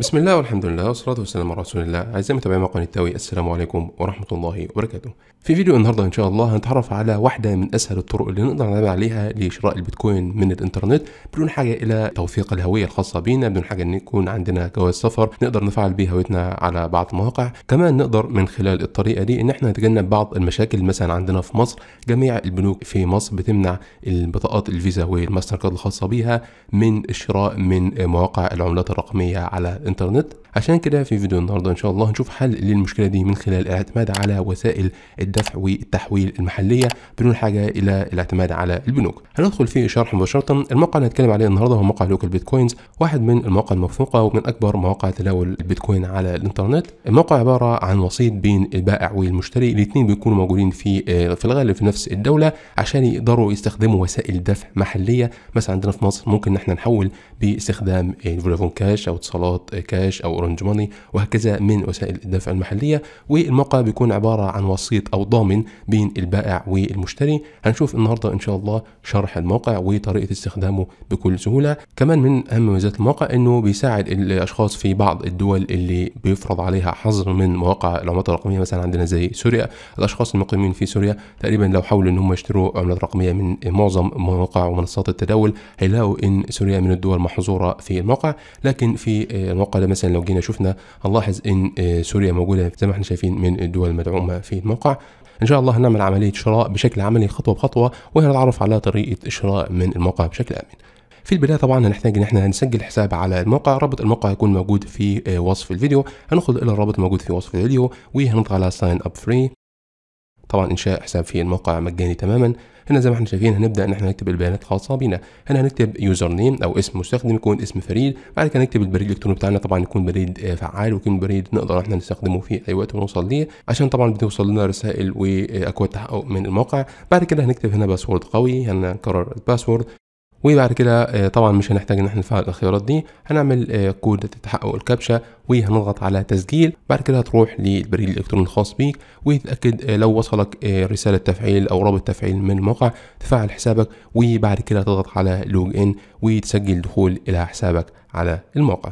بسم الله والحمد لله والصلاة والسلام على رسول الله أعزائي متابعي مقال التاوي السلام عليكم ورحمة الله وبركاته في فيديو النهاردة إن شاء الله هنتعرف على واحدة من أسهل الطرق اللي نقدر نتابع عليها لشراء البيتكوين من الإنترنت بدون حاجة إلى توثيق الهوية الخاصة بينا بدون حاجة إن يكون عندنا جواز سفر نقدر نفعل بيه هويتنا على بعض المواقع كمان نقدر من خلال الطريقة دي إن إحنا نتجنب بعض المشاكل مثلا عندنا في مصر جميع البنوك في مصر بتمنع البطاقات الفيزا والماستر كارد الخاصة بيها من الشراء من مواقع العملات الرقمية على الانترنت عشان كده في فيديو النهارده ان شاء الله هنشوف حل للمشكله دي من خلال الاعتماد على وسائل الدفع والتحويل المحليه بدون حاجه الى الاعتماد على البنوك هندخل في شرح مباشره الموقع اللي هنتكلم عليه النهارده هو موقع لوكال بيتكوينز واحد من المواقع الموثوقه ومن اكبر مواقع تداول البيتكوين على الانترنت الموقع عباره عن وسيط بين البائع والمشتري الاثنين بيكونوا موجودين في آه، في الغالب في نفس الدوله عشان يقدروا يستخدموا وسائل دفع محليه مثلا عندنا في مصر ممكن ان احنا نحول باستخدام الفودافون آه، كاش او اتصالات آه، كاش او اورنج ماني وهكذا من وسائل الدفع المحليه والموقع بيكون عباره عن وسيط او ضامن بين البائع والمشتري هنشوف النهارده ان شاء الله شرح الموقع وطريقه استخدامه بكل سهوله كمان من اهم ميزات الموقع انه بيساعد الاشخاص في بعض الدول اللي بيفرض عليها حظر من مواقع العملات الرقميه مثلا عندنا زي سوريا الاشخاص المقيمين في سوريا تقريبا لو حاولوا ان هم يشتروا عملات رقميه من معظم مواقع ومنصات التداول هيلاقوا ان سوريا من الدول محظوره في الموقع لكن في الموقع المعقده مثلا لو جينا شفنا هنلاحظ ان آه، سوريا موجوده زي ما احنا شايفين من الدول المدعومه في الموقع ان شاء الله هنعمل عمليه شراء بشكل عملي خطوه بخطوه وهنتعرف على طريقه الشراء من الموقع بشكل امن في البدايه طبعا هنحتاج ان احنا نسجل حساب على الموقع رابط الموقع هيكون موجود في آه، وصف الفيديو هنخذ الى الرابط الموجود في وصف الفيديو وهنضغط على ساين اب فري طبعا انشاء حساب في الموقع مجاني تماما هنا زي ما احنا شايفين هنبدا ان احنا نكتب البيانات الخاصه بينا هنا هنكتب يوزر نيم او اسم مستخدم يكون اسم فريد بعد كده نكتب البريد الالكتروني بتاعنا طبعا يكون بريد آه، فعال ويكون بريد نقدر احنا نستخدمه في اي وقت ونوصل ليه عشان طبعا بتوصل لنا رسائل واكواد آه، تحقق من الموقع بعد كده هنكتب هنا باسورد قوي هنكرر الباسورد وبعد كده آه، طبعا مش هنحتاج ان احنا نفعل الخيارات دي هنعمل آه، كود تحقق الكابتشا وهنضغط على تسجيل بعد كده هتروح للبريد الالكتروني الخاص بيك وتتاكد آه، لو وصلك رساله تفعيل او رابط تفعيل من الموقع تفعل حسابك وبعد كده تضغط على لوج ان وتسجل دخول الى حسابك على الموقع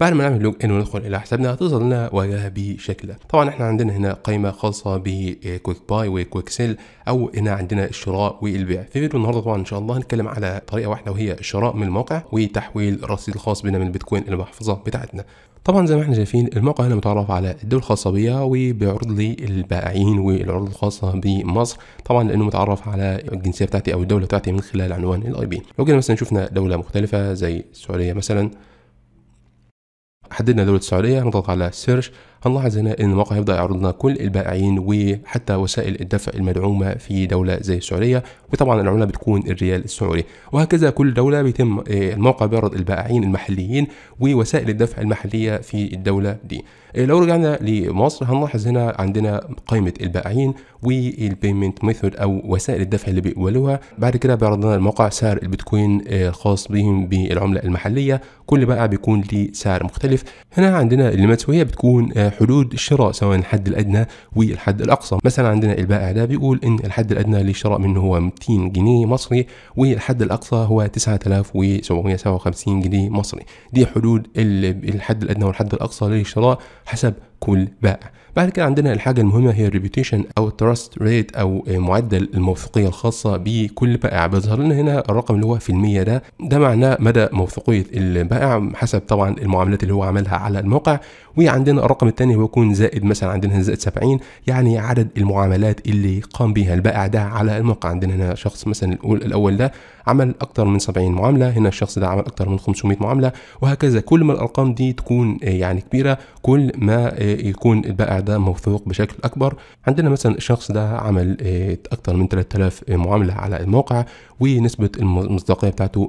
بعد ما نعمل لوج ان وندخل الى حسابنا هتظهر لنا واجهه بشكل طبعا احنا عندنا هنا قائمه خاصه بكويك باي وكويك سيل او هنا عندنا الشراء والبيع في فيديو النهارده طبعا ان شاء الله هنتكلم على طريقه واحده وهي الشراء من الموقع وتحويل الرصيد الخاص بنا من البيتكوين الى المحفظه بتاعتنا طبعا زي ما احنا شايفين الموقع هنا متعرف على الدول الخاصة بيها وبيعرض لي البائعين والعروض الخاصة بمصر طبعا لانه متعرف على الجنسية بتاعتي او الدولة بتاعتي من خلال عنوان الاي بي لو جينا مثلا شفنا دولة مختلفة زي السعودية مثلا حددنا دوله السعوديه نضغط على سيرش هنلاحظ هنا ان الموقع هيبدا يعرض لنا كل البائعين وحتى وسائل الدفع المدعومه في دوله زي السعوديه وطبعا العمله بتكون الريال السعودي وهكذا كل دوله بيتم آه، الموقع بيعرض البائعين المحليين ووسائل الدفع المحليه في الدوله دي آه، لو رجعنا لمصر هنلاحظ هنا عندنا قائمه البائعين والبيمنت ميثود او وسائل الدفع اللي بيقبلوها بعد كده بيعرض لنا الموقع سعر البيتكوين آه، الخاص بهم بالعمله المحليه كل بائع بيكون ليه سعر مختلف هنا عندنا الليمات وهي بتكون حدود الشراء سواء الحد الادنى والحد الاقصى مثلا عندنا البائع ده بيقول ان الحد الادنى للشراء منه هو 200 جنيه مصري والحد الاقصى هو 9757 جنيه مصري دي حدود الحد الادنى والحد الاقصى للشراء حسب كل بائع بعد كده عندنا الحاجة المهمة هي الريبيوتيشن أو التراست ريت أو معدل الموثوقية الخاصة بكل بائع بيظهر لنا هنا الرقم اللي هو في المية ده ده معناه مدى موثوقية البائع حسب طبعا المعاملات اللي هو عملها على الموقع وعندنا الرقم الثاني هو يكون زائد مثلا عندنا هنا زائد 70 يعني عدد المعاملات اللي قام بها البائع ده على الموقع عندنا هنا شخص مثلا الأول ده عمل اكثر من 70 معامله هنا الشخص ده عمل اكثر من 500 معامله وهكذا كل ما الارقام دي تكون آه، يعني كبيره كل ما آه، يكون البائع ده موثوق بشكل اكبر عندنا مثلا الشخص ده عمل آه، اكثر من 3000 معامله على الموقع ونسبه المصداقيه بتاعته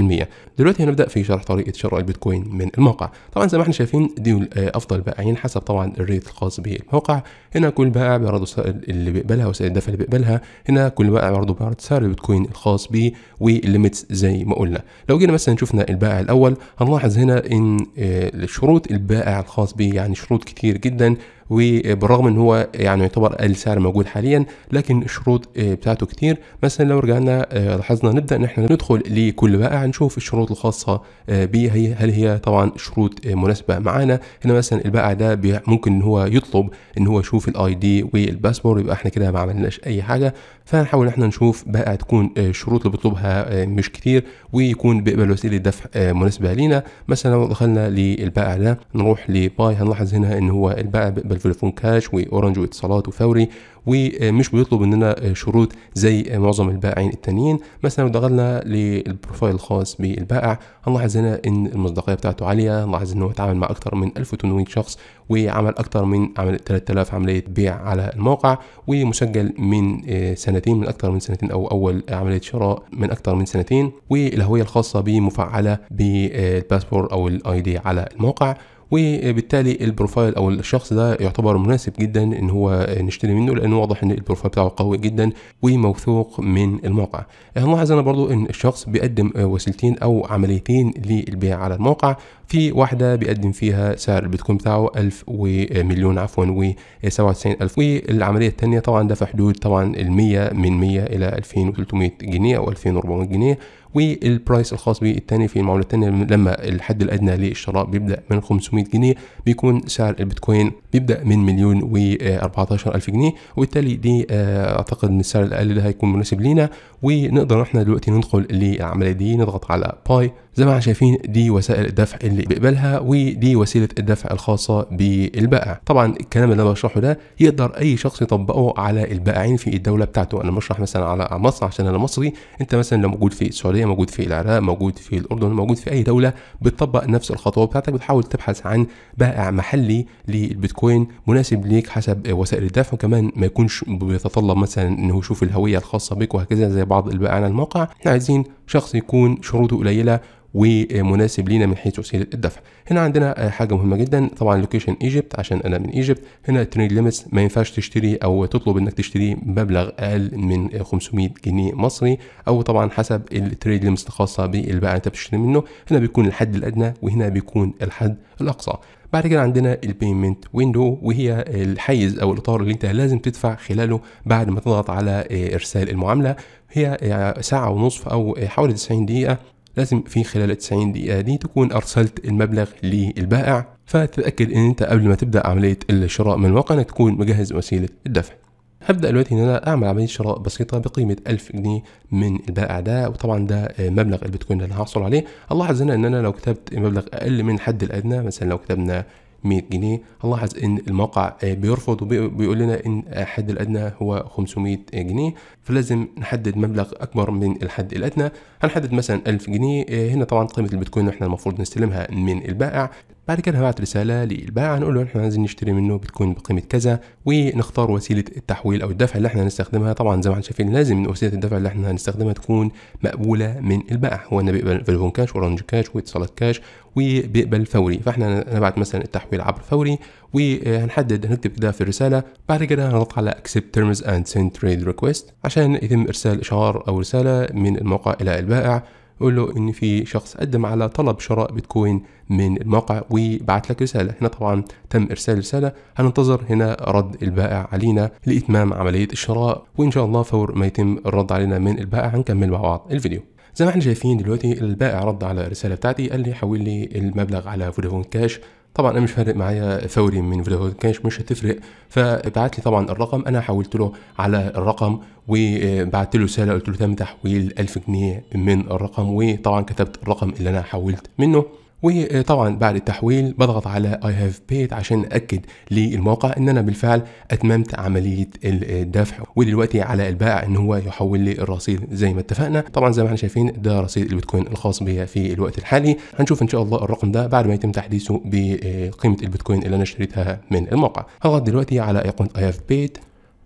100% دلوقتي هنبدا في شرح طريقه شراء البيتكوين من الموقع طبعا زي ما احنا شايفين دي آه، افضل بائعين يعني حسب طبعا الريت الخاص بالموقع هنا كل بائع بيعرض اللي بيقبلها وسائل الدفع اللي بيقبلها هنا كل بائع برضه بيعرض سعر البيتكوين الخاص بيه والليميتس زي ما قلنا لو جينا مثلا شفنا البائع الاول هنلاحظ هنا ان آه، شروط البائع الخاص بيه يعني شروط كتير جدا وبالرغم ان هو يعني يعتبر سعر موجود حاليا لكن الشروط آه، بتاعته كتير مثلا لو رجعنا آه، لاحظنا نبدا ان احنا ندخل لكل بائع نشوف الشروط الخاصه آه، بيه هل هي طبعا شروط مناسبه معانا هنا مثلا البائع ده ممكن ان هو يطلب ان هو يشوف الاي دي والباسبور يبقى احنا كده ما عملناش اي حاجه فنحاول احنا نشوف بقى تكون الشروط آه، اللي بيطلبها آه، مش كتير ويكون بيقبل وسيله دفع آه، مناسبه لينا مثلا لو دخلنا للبائع ده نروح لباي هنلاحظ هنا ان هو البائع بيقبل فودافون كاش واورنج واتصالات وفوري ومش بيطلب مننا شروط زي معظم البائعين التانيين مثلا لو دخلنا للبروفايل الخاص بالبائع هنلاحظ هنا ان المصداقيه بتاعته عاليه هنلاحظ ان هو اتعامل مع اكتر من 1800 شخص وعمل اكتر من عمل 3000 عمليه بيع على الموقع ومسجل من آه، سنتين من اكتر من سنتين او اول عمليه شراء من اكتر من سنتين والهويه الخاصه به مفعله بالباسبور او الاي دي على الموقع وبالتالي البروفايل او الشخص ده يعتبر مناسب جدا ان هو نشتري منه لان واضح ان البروفايل بتاعه قوي جدا وموثوق من الموقع هنلاحظ آه، هنا برضو ان الشخص بيقدم آه، وسيلتين او عمليتين للبيع على الموقع في واحده بيقدم فيها سعر البيتكوين بتاعه 1000 ومليون عفوا و97000 والعمليه الثانيه طبعا ده في حدود طبعا ال 100 من 100 الى 2300 جنيه او 2400 جنيه والبرايس الخاص بالتاني في المعامله الثانيه لما الحد الادنى للشراء بيبدا من 500 جنيه بيكون سعر البيتكوين بيبدا من مليون و 14000 جنيه وبالتالي دي آه، اعتقد ان السعر الاقل ده هيكون مناسب لينا ونقدر احنا دلوقتي ندخل للعمليه دي نضغط على باي زي ما احنا شايفين دي وسائل الدفع اللي بيقبلها ودي وسيله الدفع الخاصه بالبائع طبعا الكلام اللي انا بشرحه ده يقدر اي شخص يطبقه على البائعين في الدوله بتاعته انا بشرح مثلا على مصر عشان انا مصري انت مثلا لو موجود في السعوديه موجود في العراق موجود في الاردن موجود في اي دوله بتطبق نفس الخطوه بتاعتك بتحاول تبحث عن بائع محلي للبيتكوين مناسب ليك حسب وسائل الدفع وكمان ما يكونش بيتطلب مثلا انه يشوف الهويه الخاصه بك وهكذا زي بعض البائعين الموقع احنا عايزين شخص يكون شروطه قليله ومناسب لينا من حيث وسيله الدفع هنا عندنا آه، حاجه مهمه جدا طبعا لوكيشن ايجيبت عشان انا من ايجيبت هنا تريد ليميتس ما ينفعش تشتري او تطلب انك تشتري مبلغ اقل من 500 جنيه مصري او طبعا حسب التريد ليميتس الخاصه بالبائع انت بتشتري منه هنا بيكون الحد الادنى وهنا بيكون الحد الاقصى بعد كده عندنا البيمنت ويندو وهي الحيز او الاطار اللي انت لازم تدفع خلاله بعد ما تضغط على آه، ارسال المعامله هي آه، ساعه ونصف او حوالي 90 دقيقه لازم في خلال 90 دقيقة دي تكون أرسلت المبلغ للبائع فتتأكد إن أنت قبل ما تبدأ عملية الشراء من الموقع إنك تكون مجهز وسيلة الدفع. هبدا دلوقتي ان انا اعمل عمليه شراء بسيطه بقيمه 1000 جنيه من البائع ده وطبعا ده مبلغ البيتكوين اللي هحصل عليه الله هنا ان انا لو كتبت مبلغ اقل من الحد الادنى مثلا لو كتبنا 100 جنيه هنلاحظ ان الموقع آه، بيرفض وبيقول لنا ان الحد الادنى هو 500 جنيه فلازم نحدد مبلغ اكبر من الحد الادنى هنحدد مثلا 1000 جنيه آه، هنا طبعا قيمه البيتكوين احنا المفروض نستلمها من البائع بعد كده هبعت رسالة للبائع هنقول له احنا عايزين نشتري منه بتكون بقيمة كذا ونختار وسيلة التحويل أو الدفع اللي احنا هنستخدمها طبعا زي ما احنا شايفين لازم وسيلة الدفع اللي احنا هنستخدمها تكون مقبولة من البائع هو أنا بيقبل فيلفون كاش ورانج كاش واتصالات كاش وبيقبل فوري فاحنا هنبعت مثلا التحويل عبر فوري وهنحدد هنكتب كده في الرسالة بعد كده هنضغط على accept terms and send trade request عشان يتم إرسال إشعار أو رسالة من الموقع إلى البائع قول له ان في شخص قدم على طلب شراء بيتكوين من الموقع وبعت لك رساله هنا طبعا تم ارسال رساله هننتظر هنا رد البائع علينا لاتمام عمليه الشراء وان شاء الله فور ما يتم الرد علينا من البائع هنكمل مع بعض الفيديو زي ما احنا شايفين دلوقتي البائع رد على الرساله بتاعتي قال لي حول لي المبلغ على فودافون كاش طبعا انا مش فارق معايا فوري من فيديو كاش مش هتفرق فبعت لي طبعا الرقم انا حولت له على الرقم وبعت له رساله قلت له تم تحويل 1000 جنيه من الرقم وطبعا كتبت الرقم اللي انا حولت منه وطبعا بعد التحويل بضغط على I have paid عشان أكد للموقع إن أنا بالفعل أتممت عملية الدفع ودلوقتي على البائع إن هو يحول لي الرصيد زي ما اتفقنا طبعا زي ما احنا شايفين ده رصيد البيتكوين الخاص بيا في الوقت الحالي هنشوف إن شاء الله الرقم ده بعد ما يتم تحديثه بقيمة البيتكوين اللي أنا اشتريتها من الموقع هضغط دلوقتي على أيقونة I have paid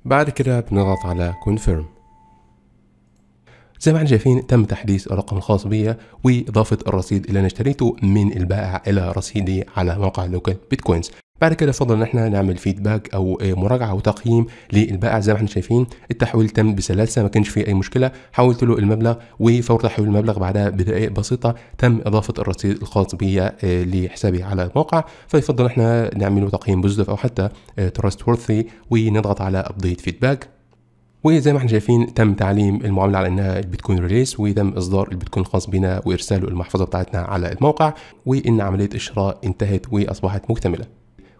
بعد كده بنضغط على confirm زي ما احنا شايفين تم تحديث الرقم الخاص بيا وإضافة الرصيد اللي أنا اشتريته من البائع إلى رصيدي على موقع لوكال بيتكوينز بعد كده فضل ان احنا نعمل فيدباك او مراجعه وتقييم للبائع زي ما احنا شايفين التحويل تم بسلاسه ما كانش فيه اي مشكله حولت له المبلغ وفور تحويل المبلغ بعدها بدقائق بسيطه تم اضافه الرصيد الخاص بيا آه، لحسابي على الموقع فيفضل ان احنا نعمل له تقييم بوزيتيف او حتى تراست آه، وورثي ونضغط على ابديت فيدباك وزي ما احنا شايفين تم تعليم المعامله على انها البيتكوين ريليس وتم اصدار البيتكوين الخاص بنا وارساله المحفظه بتاعتنا على الموقع وان عمليه الشراء انتهت واصبحت مكتمله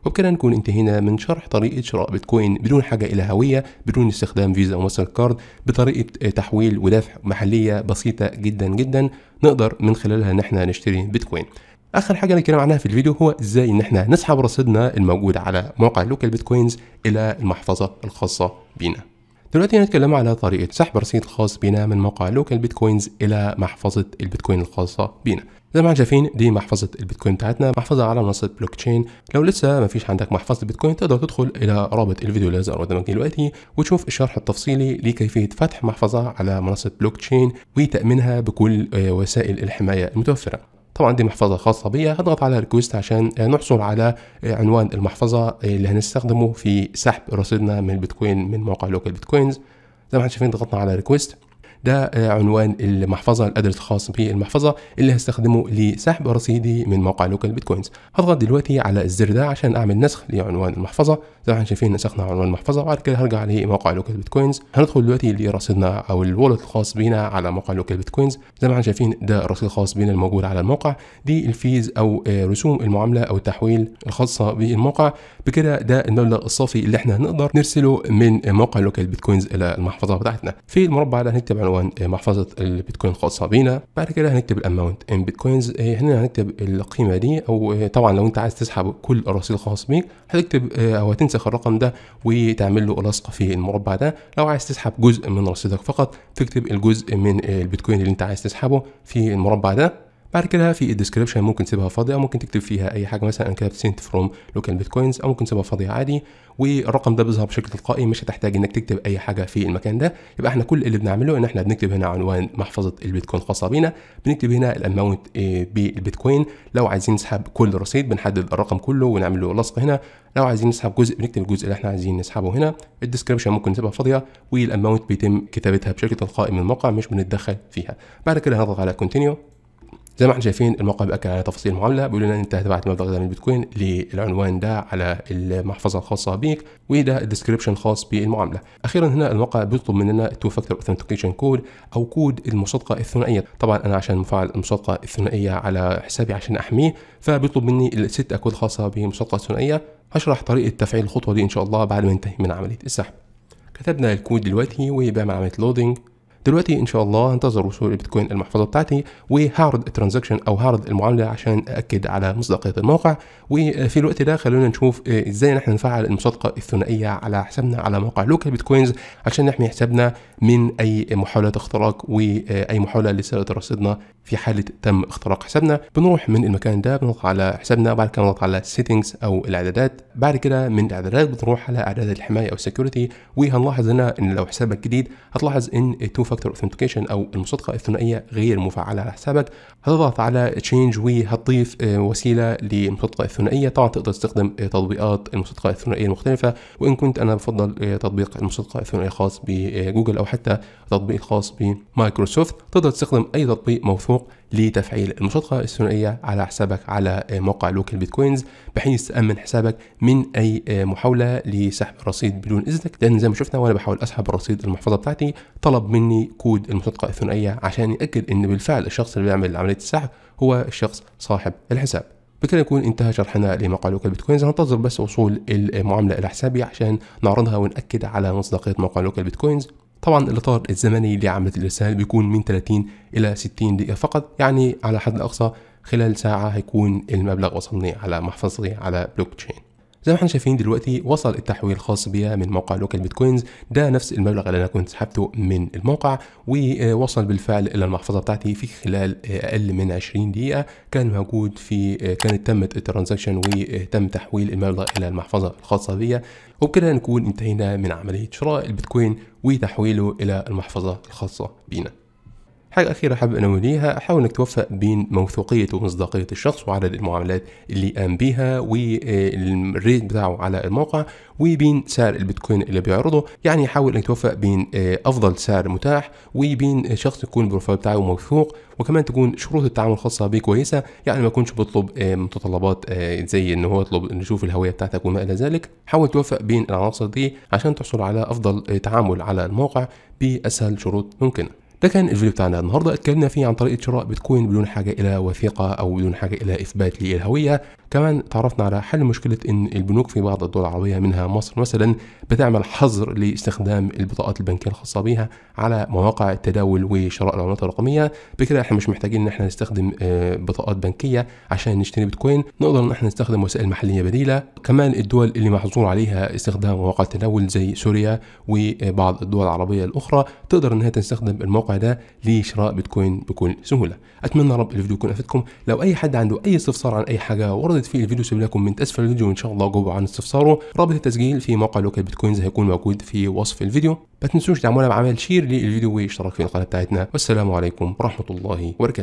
وبكده نكون انتهينا من شرح طريقة شراء بيتكوين بدون حاجة إلى هوية بدون استخدام فيزا أو ماستر كارد بطريقة تحويل ودفع محلية بسيطة جدا جدا نقدر من خلالها إن احنا نشتري بيتكوين اخر حاجه هنتكلم عنها في الفيديو هو ازاي ان احنا نسحب رصيدنا الموجود على موقع لوكال بيتكوينز الى المحفظه الخاصه بينا دلوقتي هنتكلم على طريقه سحب رصيد خاص بنا من موقع لوكال بيتكوينز الى محفظه البيتكوين الخاصه بنا زي ما احنا شايفين دي محفظه البيتكوين بتاعتنا محفظه على منصه بلوك تشين لو لسه ما فيش عندك محفظه بيتكوين تقدر تدخل الى رابط الفيديو اللي ظهر قدامك دلوقتي وتشوف الشرح التفصيلي لكيفيه فتح محفظه على منصه بلوك تشين وتامينها بكل آه، وسائل الحمايه المتوفره طبعا دي محفظه خاصه بيا هضغط على ريكويست عشان نحصل على آه، عنوان المحفظه آه، اللي هنستخدمه في سحب رصيدنا من البيتكوين من موقع لوكال بيتكوينز زي ما احنا شايفين ضغطنا على ريكويست ده عنوان المحفظه الادرس الخاص بالمحفظه اللي هستخدمه لسحب رصيدي من موقع لوكال بيتكوينز هضغط دلوقتي على الزر ده عشان اعمل نسخ لعنوان المحفظه زي ما احنا شايفين نسخنا عنوان المحفظه وبعد كده هرجع لموقع لوكال بيتكوينز هندخل دلوقتي لرصيدنا او الوولت الخاص بينا على موقع لوكال بيتكوينز زي ما احنا شايفين ده الرصيد الخاص بينا الموجود على الموقع دي الفيز او آه، رسوم المعامله او التحويل الخاصه بالموقع بكده ده المبلغ الصافي اللي احنا هنقدر نرسله من موقع لوكال بيتكوينز الى المحفظه بتاعتنا في المربع ده هنكتب عنوان هو محفظه البيتكوين الخاصه بينا بعد كده هنكتب الاماونت ان بيتكوينز هنا هنكتب القيمه دي او إيه، طبعا لو انت عايز تسحب كل الرصيد الخاص بيك هتكتب إيه، او هتنسخ الرقم ده وتعمل له لصق في المربع ده لو عايز تسحب جزء من رصيدك فقط تكتب الجزء من البيتكوين اللي انت عايز تسحبه في المربع ده بعد كده في الديسكربشن ممكن تسيبها فاضيه ممكن تكتب فيها اي حاجه مثلا انا كتبت سنت فروم لوكال بيتكوينز او ممكن تسيبها فاضيه عادي والرقم ده بيظهر بشكل تلقائي مش هتحتاج انك تكتب اي حاجه في المكان ده يبقى احنا كل اللي بنعمله ان احنا بنكتب هنا عنوان محفظه البيتكوين الخاصه بينا بنكتب هنا الاماونت بالبيتكوين لو عايزين نسحب كل رصيد بنحدد الرقم كله ونعمل له لصق هنا لو عايزين نسحب جزء بنكتب الجزء اللي احنا عايزين نسحبه هنا الديسكربشن ممكن نسيبها فاضيه والاماونت بيتم كتابتها بشكل تلقائي من الموقع مش بنتدخل فيها بعد كده هنضغط على كونتينيو زي ما احنا شايفين الموقع بأكد على تفاصيل المعامله بيقول لنا انت هتبعت مبلغ ده من البيتكوين للعنوان ده على المحفظه الخاصه بيك وده الديسكربشن الخاص بالمعامله اخيرا هنا الموقع بيطلب مننا التو فاكتور اوثنتيكيشن كود او كود المصادقه الثنائيه طبعا انا عشان مفعل المصادقه الثنائيه على حسابي عشان احميه فبيطلب مني الست اكواد خاصه بالمصادقه الثنائيه هشرح طريقه تفعيل الخطوه دي ان شاء الله بعد ما انتهي من عمليه السحب كتبنا الكود دلوقتي وبعمل عمليه لودنج دلوقتي ان شاء الله هنتظر وصول البيتكوين المحفظه بتاعتي وهعرض الترانزاكشن او هعرض المعامله عشان اكد على مصداقيه الموقع وفي الوقت ده خلونا نشوف آه، ازاي نحن نفعل المصادقه الثنائيه على حسابنا على موقع لوكال بيتكوينز عشان نحمي حسابنا من اي محاوله اختراق واي آه، محاوله لسرقه رصيدنا في حاله تم اختراق حسابنا بنروح من المكان ده بنضغط على حسابنا بعد كده نضغط على سيتنجز او الاعدادات بعد كده من الاعدادات بنروح على اعداد الحمايه او السكيورتي وهنلاحظ هنا ان لو حسابك جديد هتلاحظ ان تو فاكتور اوثنتيكيشن او المصادقه الثنائيه غير مفعله على حسابك هتضغط على تشينج وهتضيف آه، وسيله للمصادقه الثنائيه طبعا تقدر تستخدم آه، تطبيقات المصادقه الثنائيه المختلفه وان كنت انا بفضل آه، تطبيق المصادقه الثنائيه خاص بجوجل او حتى تطبيق خاص بمايكروسوفت تقدر تستخدم اي تطبيق موثوق لتفعيل المصادقة الثنائية على حسابك على موقع لوكال بيتكوينز بحيث تأمن حسابك من أي آه، محاولة لسحب الرصيد بدون إذنك لأن زي ما شفنا وأنا بحاول أسحب الرصيد المحفظة بتاعتي طلب مني كود المصادقة الثنائية عشان يأكد إن بالفعل الشخص اللي بيعمل عملية السحب هو الشخص صاحب الحساب بكده يكون انتهى شرحنا لموقع لوكال بيتكوينز هنتظر بس وصول المعامله الى حسابي عشان نعرضها وناكد على مصداقيه موقع لوكال بيتكوينز طبعا الاطار الزمني لعمليه الارسال بيكون من 30 الى 60 دقيقه فقط يعني على حد الاقصى خلال ساعه هيكون المبلغ وصلني على محفظتي على بلوك تشين زي ما احنا شايفين دلوقتي وصل التحويل الخاص بيا من موقع لوكال بيتكوينز ده نفس المبلغ اللي انا كنت سحبته من الموقع ووصل بالفعل الى المحفظه بتاعتي في خلال اقل من 20 دقيقه كان موجود في كانت تمت الترانزاكشن وتم تحويل المبلغ الى المحفظه الخاصه بيا وبكده نكون انتهينا من عمليه شراء البيتكوين وتحويله الى المحفظه الخاصه بينا حاجة أخيرة حابب أنوهليها حاول إنك توفق بين موثوقية ومصداقية الشخص وعدد المعاملات اللي قام بيها والريت بتاعه على الموقع وبين سعر البيتكوين اللي بيعرضه يعني حاول إنك توفق بين آه، أفضل سعر متاح وبين شخص يكون البروفايل بتاعه موثوق وكمان تكون شروط التعامل الخاصة بيه كويسة يعني ما يكونش بيطلب آه، متطلبات آه، زي إن هو يطلب نشوف الهوية بتاعتك وما إلى ذلك حاول توفق بين العناصر دي عشان تحصل على أفضل تعامل على الموقع بأسهل شروط ممكنة ده كان الفيديو بتاعنا النهارده اتكلمنا فيه عن طريقه شراء بيتكوين بدون حاجه الى وثيقه او بدون حاجه الى اثبات للهويه كمان تعرفنا على حل مشكله ان البنوك في بعض الدول العربيه منها مصر مثلا بتعمل حظر لاستخدام البطاقات البنكيه الخاصه بها على مواقع التداول وشراء العملات الرقميه بكده احنا مش محتاجين ان احنا نستخدم آه، بطاقات بنكيه عشان نشتري بيتكوين نقدر ان احنا نستخدم وسائل محليه بديله كمان الدول اللي محظور عليها استخدام مواقع التداول زي سوريا وبعض الدول العربيه الاخرى تقدر انها تستخدم الموقع معقده لشراء بيتكوين بكل سهوله اتمنى رب الفيديو يكون افدكم لو اي حد عنده اي استفسار عن اي حاجه وردت في الفيديو سيب لكم من اسفل الفيديو ان شاء الله جوا عن استفساره رابط التسجيل في موقع لوكال بيتكوينز هيكون موجود في وصف الفيديو ما تنسوش تعملوا بعمل شير للفيديو واشتراك في القناه بتاعتنا والسلام عليكم ورحمه الله وبركاته